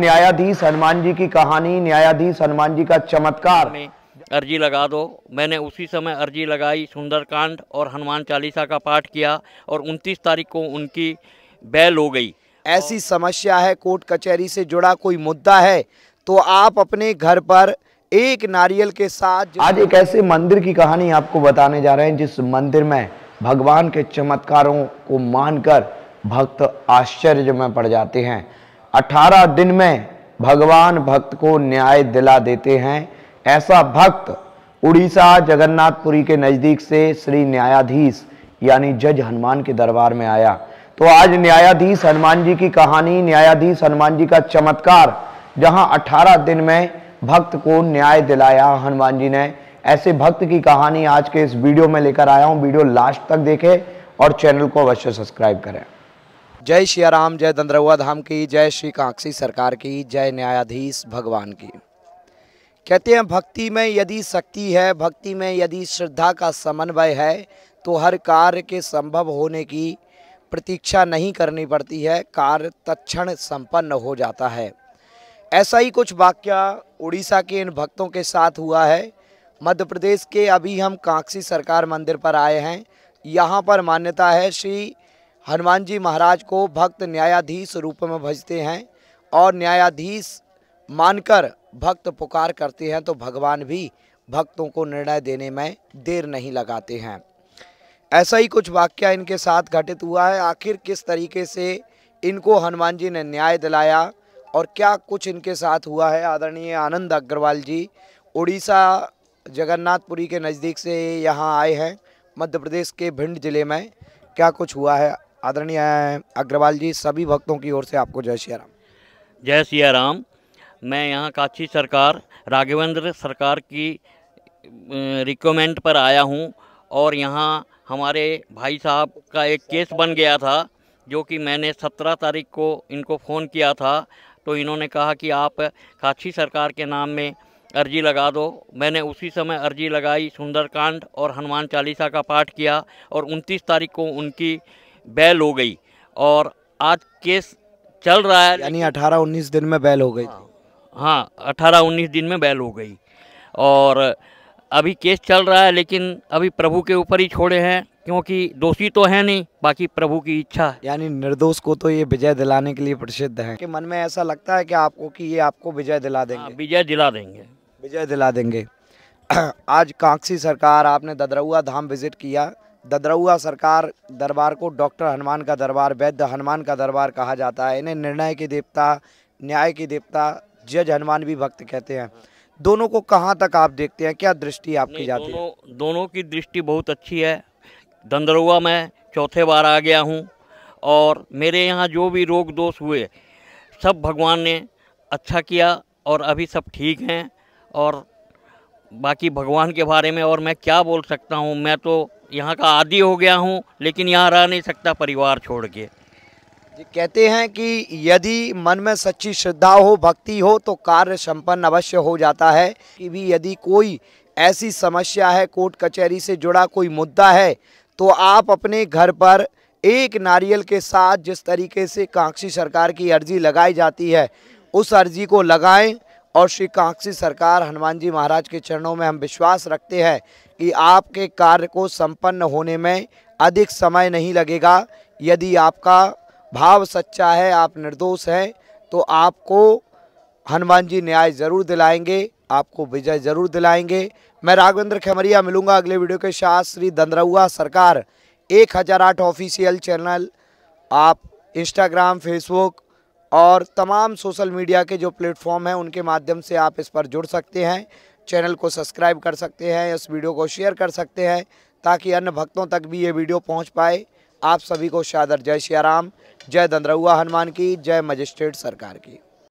न्यायाधीश हनुमान जी की कहानी न्यायाधीश हनुमान जी का चमत्कार अर्जी लगा दो मैंने उसी समय अर्जी लगाई सुंदरकांड और हनुमान चालीसा का पाठ किया और 29 तारीख को उनकी बैल हो गई ऐसी समस्या है कोर्ट कचहरी से जुड़ा कोई मुद्दा है तो आप अपने घर पर एक नारियल के साथ आज एक ऐसे मंदिर की कहानी आपको बताने जा रहे हैं जिस मंदिर में भगवान के चमत्कारों को मानकर भक्त आश्चर्य में पड़ जाते हैं अठारह दिन में भगवान भक्त को न्याय दिला देते हैं ऐसा भक्त उड़ीसा जगन्नाथपुरी के नज़दीक से श्री न्यायाधीश यानी जज हनुमान के दरबार में आया तो आज न्यायाधीश हनुमान जी की कहानी न्यायाधीश हनुमान जी का चमत्कार जहां 18 दिन में भक्त को न्याय दिलाया हनुमान जी ने ऐसे भक्त की कहानी आज के इस वीडियो में लेकर आया हूं वीडियो लास्ट तक देखें और चैनल को अवश्य सब्सक्राइब करें जय श्री राम जय दंद्रवा धाम की जय श्री कांक्षी सरकार की जय न्यायाधीश भगवान की कहते हैं भक्ति में यदि शक्ति है भक्ति में यदि श्रद्धा का समन्वय है तो हर कार्य के संभव होने की प्रतीक्षा नहीं करनी पड़ती है कार्य तत्ण संपन्न हो जाता है ऐसा ही कुछ वाक्य उड़ीसा के इन भक्तों के साथ हुआ है मध्य प्रदेश के अभी हम कांक्षी सरकार मंदिर पर आए हैं यहाँ पर मान्यता है श्री हनुमान जी महाराज को भक्त न्यायाधीश रूप में भजते हैं और न्यायाधीश मानकर भक्त पुकार करते हैं तो भगवान भी भक्तों को निर्णय देने में देर नहीं लगाते हैं ऐसा ही कुछ वाक्य इनके साथ घटित हुआ है आखिर किस तरीके से इनको हनुमान जी ने न्याय दिलाया और क्या कुछ इनके साथ हुआ है आदरणीय आनंद अग्रवाल जी उड़ीसा जगन्नाथपुरी के नज़दीक से यहाँ आए हैं मध्य प्रदेश के भिंड ज़िले में क्या कुछ हुआ है आदरणीय अग्रवाल जी सभी भक्तों की ओर से आपको जय श्री राम जय श्री राम मैं यहाँ काछी सरकार राघवेंद्र सरकार की रिकमेंड पर आया हूँ और यहाँ हमारे भाई साहब का एक केस बन गया था जो कि मैंने 17 तारीख को इनको फ़ोन किया था तो इन्होंने कहा कि आप काछी सरकार के नाम में अर्जी लगा दो मैंने उसी समय अर्जी लगाई सुंदरकांड और हनुमान चालीसा का पाठ किया और 29 तारीख को उनकी बैल हो गई और आज केस चल रहा है यानी अठारह उन्नीस दिन में बैल हो गई हाँ, हाँ अठारह उन्नीस दिन में बैल हो गई और अभी केस चल रहा है लेकिन अभी प्रभु के ऊपर ही छोड़े हैं क्योंकि दोषी तो है नहीं बाकी प्रभु की इच्छा यानी निर्दोष को तो ये विजय दिलाने के लिए प्रसिद्ध है कि मन में ऐसा लगता है कि आपको कि ये आपको विजय दिला हाँ, देंगे विजय दिला देंगे विजय दिला देंगे आज कांक्षी सरकार आपने ददरऊआ धाम विजिट किया ददरऊआ सरकार दरबार को डॉक्टर हनुमान का दरबार वैद्य हनुमान का दरबार कहा जाता है इन्हें निर्णय के देवता न्याय के देवता जज हनुमान भी भक्त कहते हैं दोनों को कहाँ तक आप देखते हैं क्या दृष्टि आपकी जाती दोनों, है दोनों की दृष्टि बहुत अच्छी है दंदरुआ मैं चौथे बार आ गया हूँ और मेरे यहाँ जो भी रोग दोष हुए सब भगवान ने अच्छा किया और अभी सब ठीक हैं और बाकी भगवान के बारे में और मैं क्या बोल सकता हूँ मैं तो यहाँ का आदि हो गया हूँ लेकिन यहाँ रह नहीं सकता परिवार छोड़ के कहते हैं कि यदि मन में सच्ची श्रद्धा हो भक्ति हो तो कार्य संपन्न अवश्य हो जाता है कि भी यदि कोई ऐसी समस्या है कोर्ट कचहरी से जुड़ा कोई मुद्दा है तो आप अपने घर पर एक नारियल के साथ जिस तरीके से कांक्षी सरकार की अर्जी लगाई जाती है उस अर्जी को लगाएं और श्री कांक्षी सरकार हनुमान जी महाराज के चरणों में हम विश्वास रखते हैं कि आपके कार्य को संपन्न होने में अधिक समय नहीं लगेगा यदि आपका भाव सच्चा है आप निर्दोष हैं तो आपको हनुमान जी न्याय ज़रूर दिलाएंगे आपको विजय ज़रूर दिलाएंगे मैं राघवेंद्र खेमरिया मिलूंगा अगले वीडियो के साथ श्री दंदरहुआ सरकार एक हज़ार आठ ऑफिशियल चैनल आप इंस्टाग्राम फेसबुक और तमाम सोशल मीडिया के जो प्लेटफॉर्म हैं उनके माध्यम से आप इस पर जुड़ सकते हैं चैनल को सब्सक्राइब कर सकते हैं इस वीडियो को शेयर कर सकते हैं ताकि अन्य भक्तों तक भी ये वीडियो पहुंच पाए आप सभी को शादर जय सियाराम जय दंदरुआ हनुमान की जय मजिस्ट्रेट सरकार की